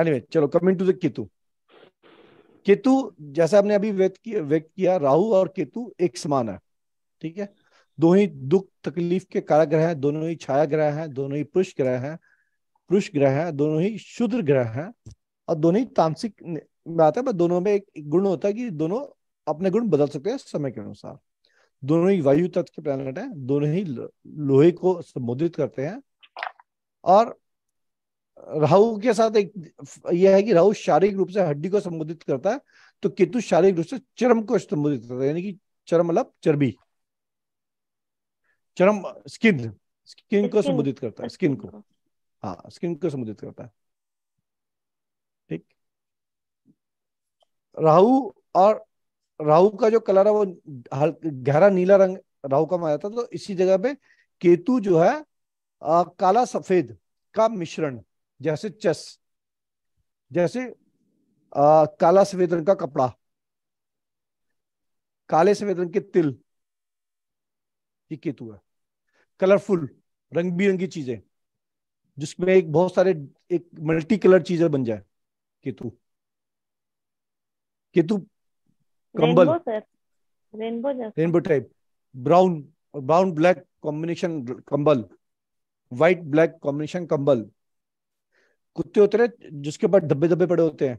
anyway, चलो coming to the Ketu Ketu जैसा आपने अभी व्यक्त किया व्यक्त किया राहु और केतु एक समान है ठीक है दो ही दुख तकलीफ के कारक ग्रह है दोनों ही छाया ग्रह है दोनों ही पुरुष ग्रह है पुरुष ग्रह है दोनों ही शुद्र ग्रह है और दोनों ही तामसिक में आता है दोनों में एक गुण होता है कि दोनों अपने गुण बदल सकते हैं समय के अनुसार दोनों ही वायु तत्व के प्लानट हैं दोनों ही लोहे को संबोधित करते हैं और राहु के साथ एक यह है कि राहु शारीरिक रूप से हड्डी को संबोधित करता है तो केतु शारीरिक रूप से चरम को संबोधित करता है यानी कि चरम मतलब चर्बी चरम स्किन स्किन को संबोधित करता है स्किन को हाँ स्किन को संबोधित करता है ठीक राहु और राहु का जो कलर है वो गहरा नीला रंग राहु का माया था तो इसी जगह पे केतु जो है आ, काला सफेद का मिश्रण जैसे चेस जैसे आ, काला सफेद रंग का कपड़ा काले सफेद रंग के तिल ये केतु है कलरफुल रंग बिरंगी चीजें जिसमें एक बहुत सारे एक मल्टी कलर चीजें बन जाए केतु केतु कंबल rainbow rainbow type brown brown black combination कंबल व्हाइट ब्लैक कॉम्बिनेशन कंबल कुत्ते होते रहे जिसके ऊपर धब्बे धब्बे पड़े होते हैं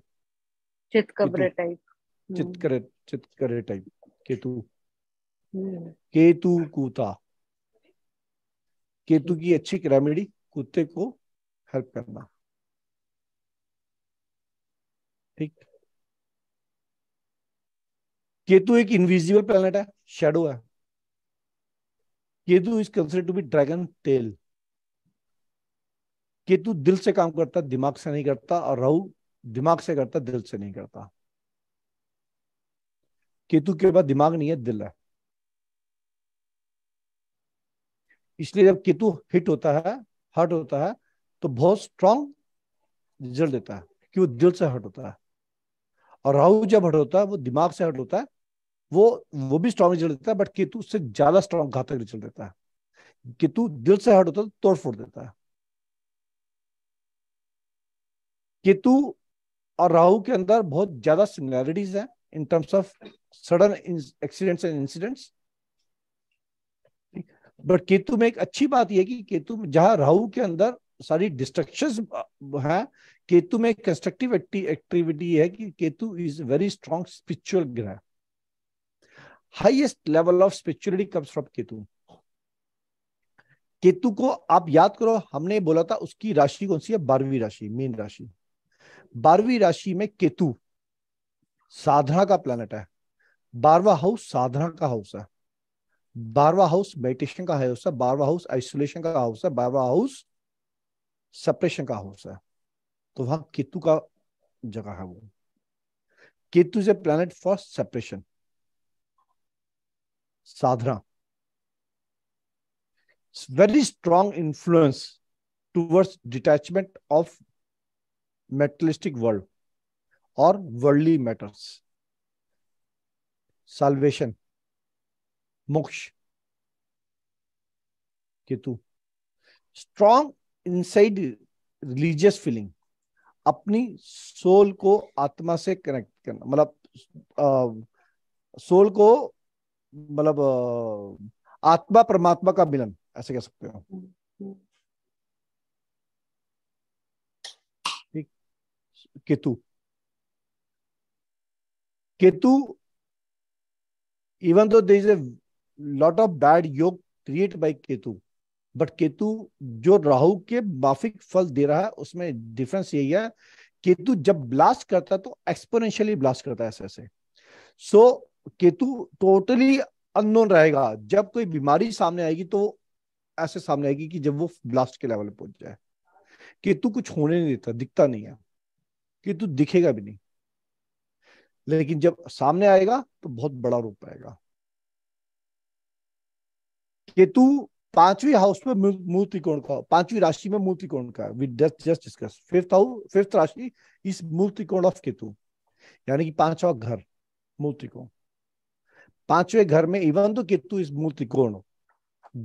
चितकबरे टाइप हम्म। चितकरे चितकरे टाइप केतु हम्म। केतु कुता केतु की अच्छी रेमेडी कुत्ते को हेल्प करना ठीक केतु एक इनविजिबल प्लेनेट है शेडो है Ketu is considered to be dragon tail Ketu दिल से काम करता दिमाग से नहीं करता और राहु दिमाग से करता दिल से नहीं करता केतु के बाद दिमाग नहीं है दिल है इसलिए जब केतु हिट होता है हर्ट होता है तो बहुत स्ट्रांग रिजल्ट देता है कि वो दिल से हर्ट होता है और राहु जब हर्ट होता है वो दिमाग से हर्ट होता है वो वो भी स्ट्रांग रिजल्ट देता है बट केतु उससे ज्यादा स्ट्रांग घातक रिजल्ट देता है केतु दिल से हर्ट होता है तो तोड़ फोड़ देता है केतु और राहु के अंदर बहुत ज्यादा सिमिलैरिटीज है in terms of sudden accidents and incidents but Ketu में एक अच्छी बात यह कि केतु जहां राहु के अंदर सारी डिस्ट्रक्शन है केतु में कंस्ट्रक्टिव एक्टिविटी है कि Ketu is very strong spiritual ग्रह highest level of spirituality comes from Ketu Ketu को आप याद करो हमने बोला था उसकी राशि कौन सी है बारहवीं राशि मेन राशि बारहवीं राशि में केतु साधना का प्लानट है बारवा हाउस साधना का हाउस है बारवा हाउस मेडिटेशन का हाउस है बारवा हाउस आइसोलेशन का हाउस है बारवा हाउस सेपरेशन का हाउस है तो वहां केतु का जगह है वो Ketu is a planet for separation साधना very strong influence towards detachment of materialistic world और वर्ल्डली मैटर्स साल्वेशन मोक्ष Ketu strong inside religious feeling अपनी सोल को आत्मा से कनेक्ट करना मतलब सोल को मतलब आत्मा परमात्मा का मिलन ऐसे कह सकते हो Ketu Ketu even though there is a lot of bad yoga create by Ketu but Ketu जो राहु के माफिक फल दे रहा है उसमें डिफरेंस यही है केतु जब ब्लास्ट करता है तो एक्सपोनेंशियली ब्लास्ट करता है ऐसे ऐसे so so, Ketu totally unknown रहेगा जब कोई बीमारी सामने आएगी तो ऐसे सामने आएगी कि जब वो ब्लास्ट के लेवल पहुंच जाए केतु कुछ होने नहीं देता दिखता नहीं है कि तू दिखेगा भी नहीं लेकिन जब सामने आएगा तो बहुत बड़ा रूप आएगा केतु पांचवी हाउस में मूल त्रिकोण का पांचवी राशि में मूल त्रिकोण का just discuss fifth house fifth राशि इस मूल त्रिकोण ऑफ केतु यानी कि पांचवा घर मूल त्रिकोण पांचवें घर में इवन तो केतु इस मूल त्रिकोण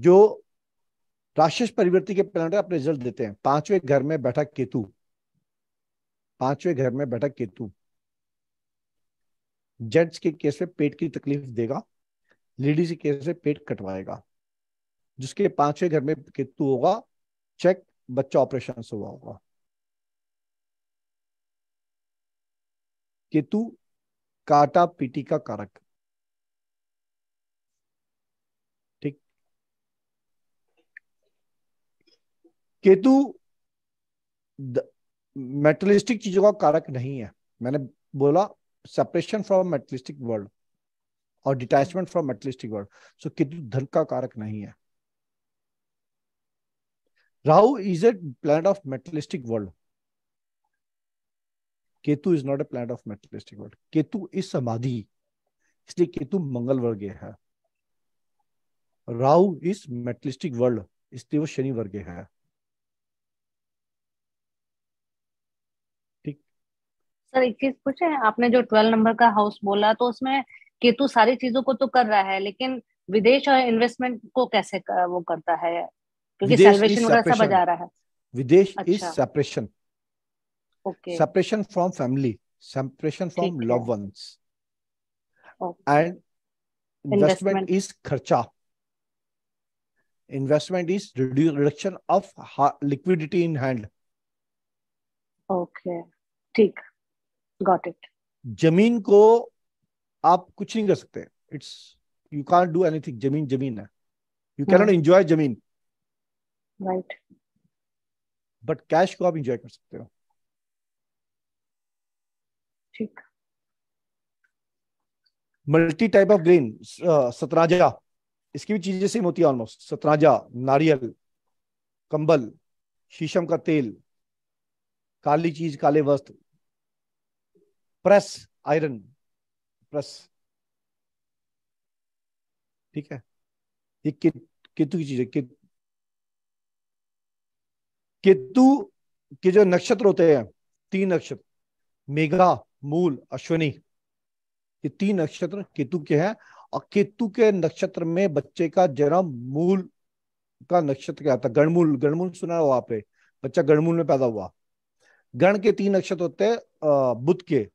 जो राशि परिवर्ती के प्लान अपने रिजल्ट देते हैं पांचवें घर में बैठा केतु पांचवें घर में बैठा केतु जेंट्स के केस में पेट की तकलीफ देगा लेडीज के केस में पेट कटवाएगा जिसके पांचवें घर में केतु होगा चेक बच्चा ऑपरेशन से हुआ होगा केतु काटा पीटी का कारक ठीक केतु मेटलिस्टिक चीजों का कारक नहीं है मैंने बोला सेपरेशन फ्रॉम मेटलिस्टिक वर्ल्ड और detachment from materialistic world so Ketu धन का कारक नहीं है Rahu is a planet of materialistic world Ketu is not a planet of materialistic world Ketu is समाधि इसलिए केतु मंगल वर्ग है राहु इज मेटलिस्टिक वर्ल्ड इसलिए वो शनि वर्ग है सर एक चीज पूछे आपने जो ट्वेल्व नंबर का हाउस बोला तो उसमें केतु सारी चीजों को तो कर रहा है लेकिन विदेश और इन्वेस्टमेंट को कैसे कर, वो करता है क्योंकि विदेश is separation separation from family separation from love ones and investment is खर्चा investment is reduction of liquidity in hand okay ठीक गॉट इट जमीन को आप कुछ नहीं कर सकते it's you can't do anything जमीन जमीन है यू कैन नॉट एंजॉय जमीन राइट बट कैश को आप एंजॉय कर सकते हो ठीक मल्टी टाइप ऑफ ग्रेन सतराजा इसकी भी चीजें सेम होती है ऑलमोस्ट सतराजा नारियल कंबल शीशम का तेल काली चीज काले वस्त्र प्रेस आयरन प्रेस ठीक है ये केतु की चीज है केतु के जो नक्षत्र होते हैं तीन नक्षत्र मेघा मूल अश्वनी ये तीन नक्षत्र केतु के हैं और केतु के नक्षत्र में बच्चे का जन्म मूल का नक्षत्र क्या था गणमूल गणमूल सुना वहां पे बच्चा गणमूल में पैदा हुआ गण के तीन नक्षत्र होते हैं बुद्ध के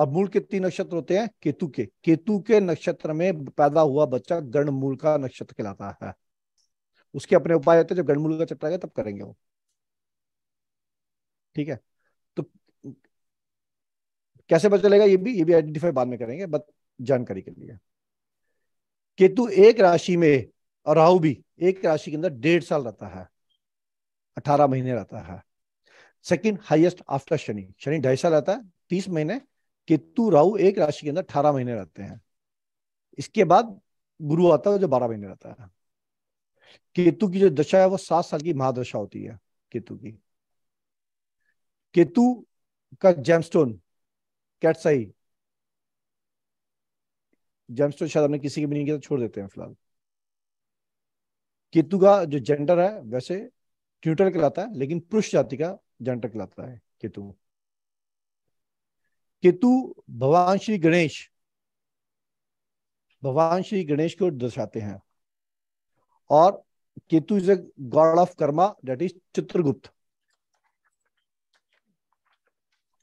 अब मूल के तीन नक्षत्र होते हैं केतु के केतु के नक्षत्र में पैदा हुआ बच्चा गण मूल का नक्षत्र कहलाता है उसके अपने उपाय होते हैं जब गण मूल का चैप्टर आएगा तब करेंगे वो ठीक है तो कैसे पता चलेगा ये भी ये भी आइडेंटिफाई बाद में करेंगे बट जानकारी के लिए केतु एक राशि में और राहु भी एक राशि के अंदर डेढ़ साल रहता है अठारह महीने रहता है second highest after Shani Shani ढाई साल रहता है तीस महीने केतु राहु एक राशि के अंदर अठारह महीने रहते हैं इसके बाद गुरु आता है तो जो बारह महीने रहता है केतु की जो दशा है वो सात साल की महादशा होती है केतु की केतु का जेमस्टोन कैटसाई जेमस्टोन शायद हमने किसी के भी नहीं किया तो छोड़ देते हैं फिलहाल केतु का जो जेंडर है वैसे ट्यूटर कहलाता है लेकिन पुरुष जाति का जेंडर कहलाता है केतु केतु भगवान श्री गणेश भगवान श्री गणेश को दर्शाते हैं और Ketu is a god of karma that is Chitragupta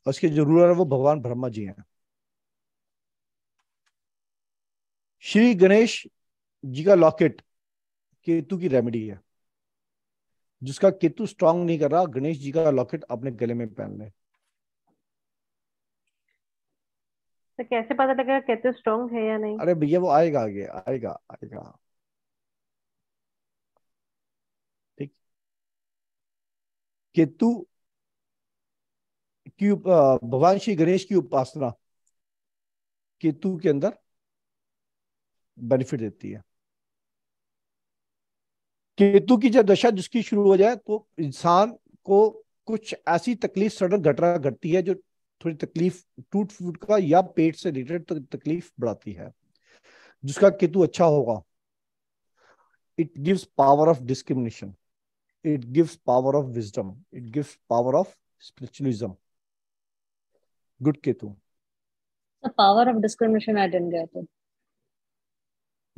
उसके जो रूलर है वो भगवान ब्रह्मा जी हैं श्री गणेश जी का लॉकेट केतु की रेमेडी है जिसका केतु स्ट्रांग नहीं कर रहा गणेश जी का लॉकेट अपने गले में पहन ले तो कैसे पता लगेगा कहते स्ट्रॉन्ग है या नहीं अरे भैया वो आएगा आगे आएगा आएगा ठीक केतु की भगवान श्री गणेश की उपासना केतु के अंदर बेनिफिट देती है केतु की जब दशा जिसकी शुरू हो जाए तो इंसान को कुछ ऐसी तकलीफ सडन घटना घटती है जो थोड़ी तकलीफ टूट फूट का या पेट से रिलेटेड तो तकलीफ बढ़ाती है जिसका केतु अच्छा होगा it gives power of discrimination it gives power of wisdom it gives power of spiritualism good Ketu power of discrimination I didn't get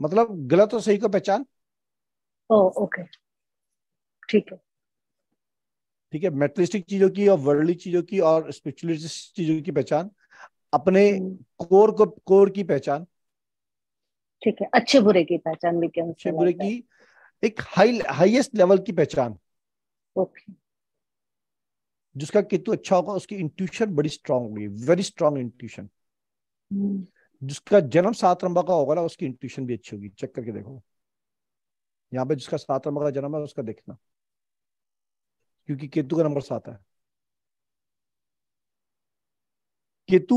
मतलब गलत और सही को पहचान ओके oh, ठीक है ठीक है मेटलिस्टिक चीजों की और वर्ल्डली चीजों की और स्पिरिचुअलिस्ट चीजों की पहचान अपने कोर हम्म। को कोर की पहचान ठीक है अच्छे बुरे की पहचान भी अच्छे बुरे की एक हाई हाईएस्ट लेवल की पहचान ओके जिसका केतु अच्छा होगा उसकी इंट्यूशन बड़ी स्ट्रांग होगी वेरी स्ट्रांग इंट्यूशन जिसका जन्म सात रंबा का होगा ना उसकी इंट्यूशन भी अच्छी होगी चेक करके देखो यहाँ पे जिसका सात रंबा का जन्म है उसका देखना क्योंकि केतु का नंबर सात है Ketu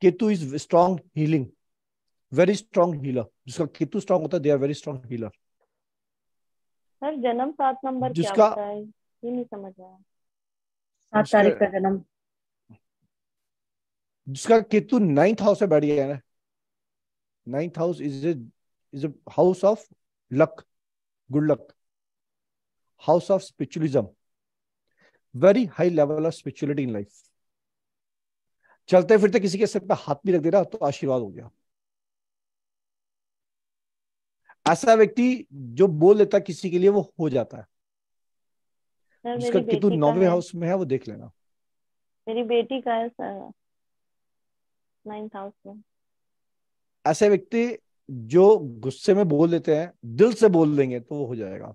Ketu is strong healing very strong healer जिसका केतु स्ट्रॉन्ग होता है they are very strong healer sir जन्म सात नंबर जिसका क्या होता है ये नहीं समझ आया सात तारीख का जन्म जिसका केतु नाइन्थ हाउस में बैठ गया है ninth house is is house of luck good luck house of spiritualism very high level of spirituality in life चलते फिरते तो किसी के सिर पे हाथ भी रख दे रहा तो आशीर्वाद हो गया ऐसा व्यक्ति जो बोल देता किसी के लिए वो हो जाता है उसका कितु नौवे हाउस में है वो देख लेना मेरी बेटी का है ऐसे व्यक्ति जो गुस्से में बोल देते हैं दिल से बोल देंगे तो वो हो जाएगा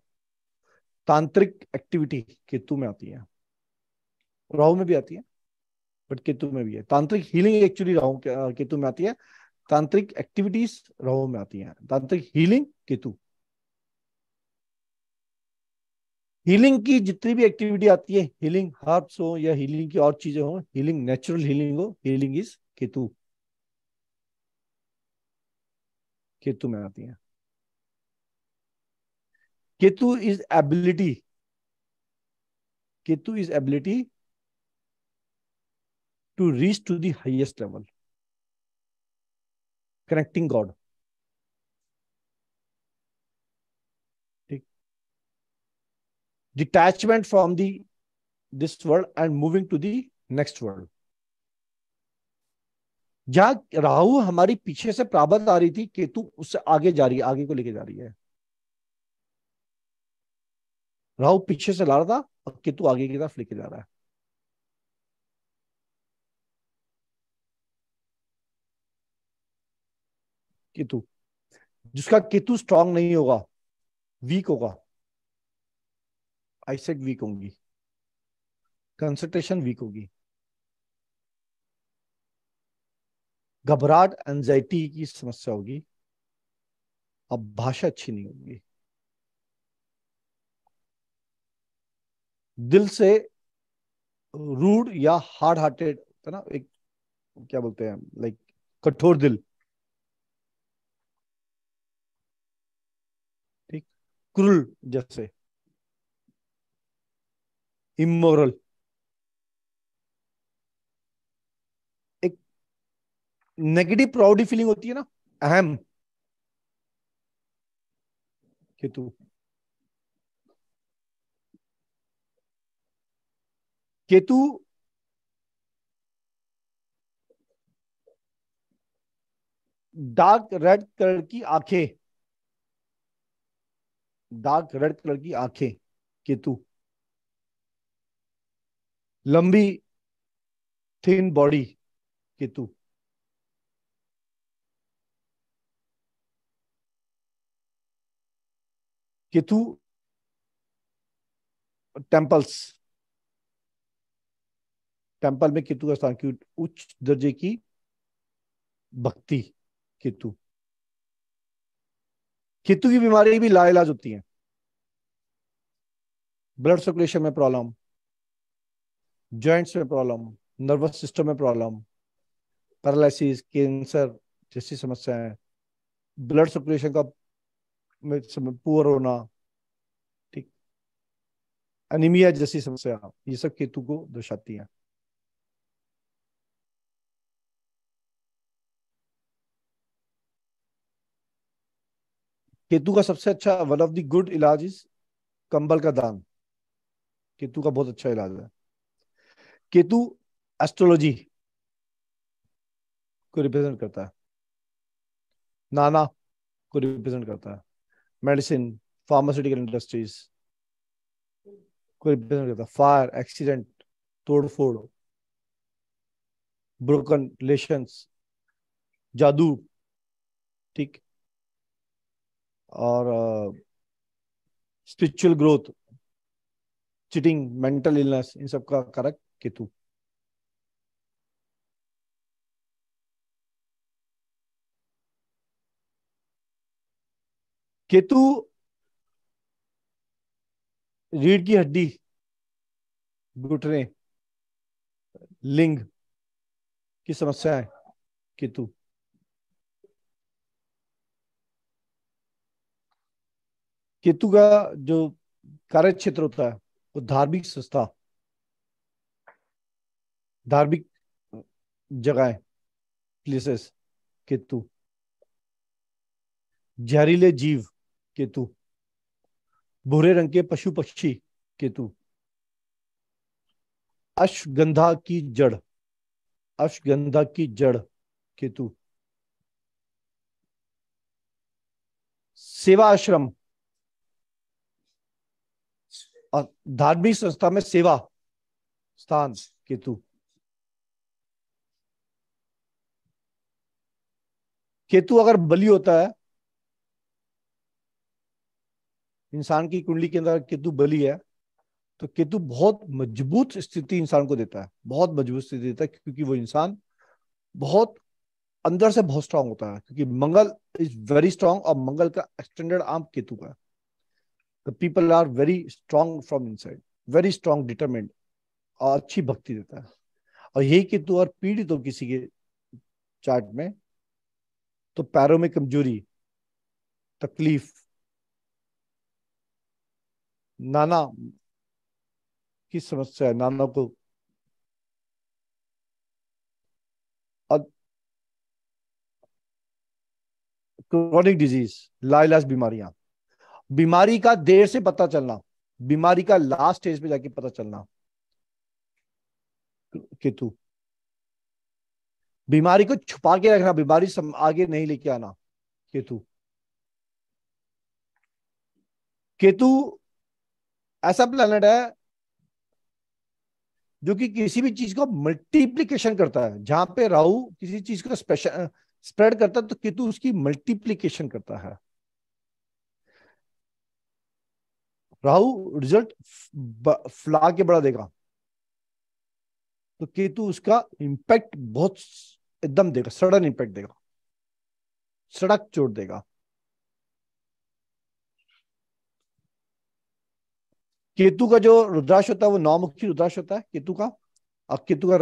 तांत्रिक एक्टिविटी केतु में आती है राहु में भी आती है बट केतु में भी है तांत्रिक हीलिंग एक्चुअली राहु केतु में आती है तांत्रिक एक्टिविटीज राहु में आती है तांत्रिक हीलिंग केतु हीलिंग की जितनी भी एक्टिविटी आती है हीलिंग हार्ब्स हो या हीलिंग की और चीजें हो हीलिंग नेचुरल हीलिंग हो हीलिंग इज केतु केतु में आती है Ketu is ability Ketu is ability to reach to the highest level connecting god ठीक detachment from the this world and moving to the next world जहां राहु हमारी पीछे से प्राबत आ रही थी केतु उससे आगे जा रही है आगे को लेके जा रही है राहु पीछे से ला रहा था और केतु आगे की तरफ लेके जा रहा है केतु जिसका केतु स्ट्रांग नहीं होगा वीक होगा आईसेक वीक होंगी कंसंट्रेशन वीक होगी घबराहट एंजाइटी की समस्या होगी अब भाषा अच्छी नहीं होगी दिल से रूड या हार्ड हार्टेड है ना एक क्या बोलते हैं लाइक कठोर दिल ठीक क्रूर जैसे इमोरल एक नेगेटिव प्राउडी फीलिंग होती है ना अहम कि तू केतु डार्क रेड कलर की आंखें डार्क रेड कलर की आंखें केतु लंबी thin body Ketu Ketu temples temple में केतु का स्थान क्यों उच्च दर्जे की भक्ति केतु केतु की बीमारी भी लाइलाज होती है ब्लड सर्कुलेशन में प्रॉब्लम जॉइंट्स में प्रॉब्लम नर्वस सिस्टम में प्रॉब्लम पैरालिसिस कैंसर जैसी समस्याएं ब्लड सर्कुलेशन का पुअर होना ठीक एनीमिया जैसी समस्या ये सब केतु को दर्शाती हैं केतु का सबसे अच्छा वन ऑफ द गुड इलाज इज कंबल का दान केतु का बहुत अच्छा इलाज है केतु एस्ट्रोलॉजी को रिप्रेजेंट करता है नाना को रिप्रेजेंट करता है मेडिसिन फार्मास्यूटिकल इंडस्ट्रीज को रिप्रेजेंट करता है फायर एक्सीडेंट तोड़फोड़ ब्रोकन रिलेशन जादू ठीक और spiritual growth cheating mental illness इन सब का कारक केतु केतु रीढ़ की हड्डी घुटने लिंग की समस्या है केतु केतु का जो कार्य क्षेत्र होता है वो धार्मिक संस्था धार्मिक जगह प्लेसेस केतु जहरीले जीव केतु भूरे रंग के पशु पक्षी केतु अश्वगंधा की जड़ अश्वगंधा की जड़ केतु सेवा आश्रम और धार्मिक संस्था में सेवा स्थान केतु केतु अगर बलि होता है इंसान की कुंडली के अंदर केतु बलि है तो केतु बहुत मजबूत स्थिति इंसान को देता है बहुत मजबूत स्थिति देता है क्योंकि वो इंसान बहुत अंदर से बहुत स्ट्रांग होता है क्योंकि मंगल इज वेरी स्ट्रांग और मंगल का एक्सटेंडेड आर्म केतु का है the people are very strong from inside very strong determent और अच्छी भक्ति देता है और यही किंतु और पीड़ित हो किसी के चार्ट में तो पैरों में कमजोरी तकलीफ नाना की समस्या है नाना को क्रॉनिक डिजीज लाइलाज बीमारियां बीमारी का देर से पता चलना बीमारी का लास्ट स्टेज पे जाके पता चलना केतु बीमारी को छुपा के रखना बीमारी आगे नहीं लेके आना केतु केतु ऐसा प्लानट है जो कि किसी भी चीज को मल्टीप्लीकेशन करता है जहां पे राहु किसी चीज को स्पेशल स्प्रेड करता है तो केतु उसकी मल्टीप्लीकेशन करता है राहु रिजल्ट फ्ला के बड़ा देगा तो केतु उसका इंपैक्ट बहुत एकदम देगा सडन इंपैक्ट देगा सड़क चोट देगा केतु का जो रुद्राक्ष होता है वो नौमुखी रुद्राक्ष होता है केतु का अब केतु का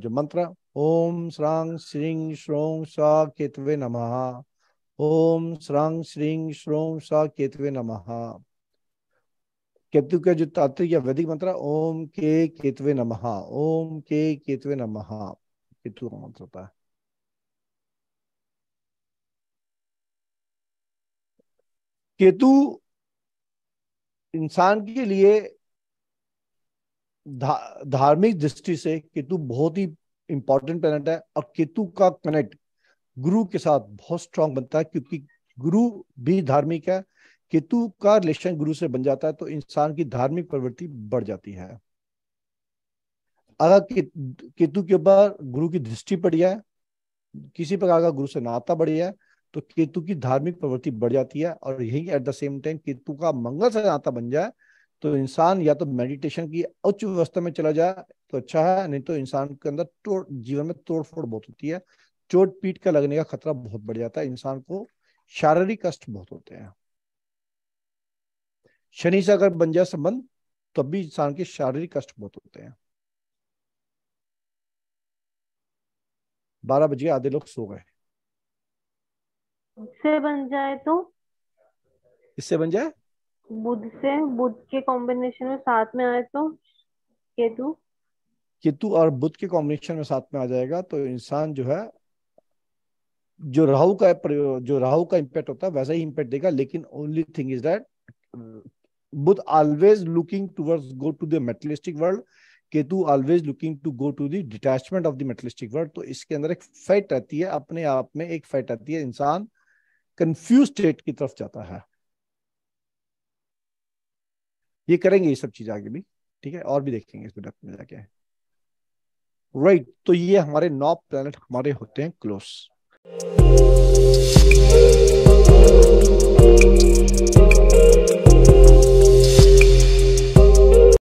जो मंत्र ओम श्रांग श्रीं श्रोंग स केतवे नमः ओम श्रांग श्रीं श्रोम सा केतवे नमः केतु का जो तात्विक या वैदिक मंत्र ओम के केतवे नमः ओम के केतवे नमः केतु का मंत्र होता है केतु इंसान के लिए धा, धार्मिक दृष्टि से केतु बहुत ही इंपॉर्टेंट प्लेनेट है और केतु का कनेक्ट गुरु के साथ बहुत स्ट्रांग बनता है क्योंकि गुरु भी धार्मिक है केतु का रिलेशन गुरु से बन जाता है तो इंसान की धार्मिक प्रवृत्ति बढ़ जाती है अगर केतु के ऊपर गुरु की दृष्टि पड़ी है किसी प्रकार का गुरु से नाता बढ़ है तो केतु की धार्मिक प्रवृत्ति बढ़ जाती है और यही at the same time Ketu का मंगल से नाता बन जाए तो इंसान या तो मेडिटेशन की उच्च व्यवस्था में चला जाए तो अच्छा है नहीं तो इंसान के अंदर जीवन में तोड़ फोड़ बहुत होती है चोट पीट का लगने का खतरा बहुत बढ़ जाता है इंसान को शारीरिक कष्ट बहुत होते हैं शनि से अगर बन जाए संबंध तब भी इंसान के शारीरिक कष्ट बहुत होते हैं बारह बजे आधे लोग सो गए इससे बन जाए तो इससे बन जाए बुध से बुध के कॉम्बिनेशन में साथ में आए तो केतु केतु और बुध के कॉम्बिनेशन में साथ में आ जाएगा तो इंसान जो है जो राहु का जो राहु का इम्पैक्ट होता है वैसा ही इम्पैक्ट देगा लेकिन only thing is that Budh always looking towards go to the materialistic world Ketu always looking to go to the detachment of the materialistic world तो इसके अंदर एक फैट रहती है अपने आप में एक फैट रहती है इंसान कंफ्यूज स्टेट की तरफ जाता है ये करेंगे ये सब चीज आगे भी ठीक है और भी देखेंगे इसमें डेप्थ में जाके राइट right, तो ये हमारे नौ प्लेनेट हमारे होते हैं क्लोज Thank you.